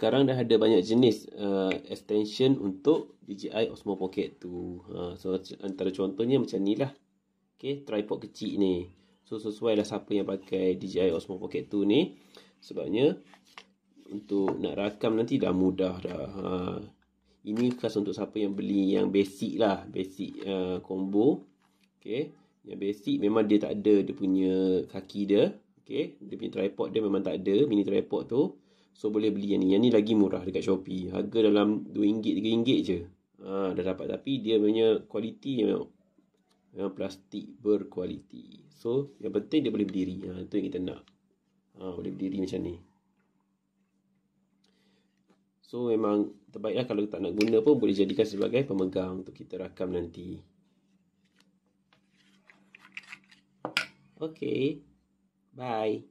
sekarang dah ada banyak jenis uh, extension untuk DJI Osmo Pocket tu. Uh, so antara contohnya macam ni lah. Okay, tripod kecil ni. So sesuai lah siapa yang pakai DJI Osmo Pocket tu ni. Sebabnya untuk nak rakam nanti dah mudah dah. Ha. Ini khas untuk siapa yang beli yang basic lah. Basic uh, combo. Okay. Yang basic memang dia tak ada dia punya kaki dia. Okay. Dia punya tripod dia memang tak ada. Mini tripod tu. So boleh beli yang ni. Yang ni lagi murah dekat Shopee. Harga dalam RM2-3 je. Ha, dah dapat. Tapi dia punya kualiti memang, memang plastik berkualiti. So yang penting dia boleh berdiri. Ha, itu yang kita nak. Ha, boleh berdiri macam ni. So memang terbaiklah kalau tak nak guna pun boleh jadikan sebagai pemegang untuk kita rakam nanti. Okay. Bye.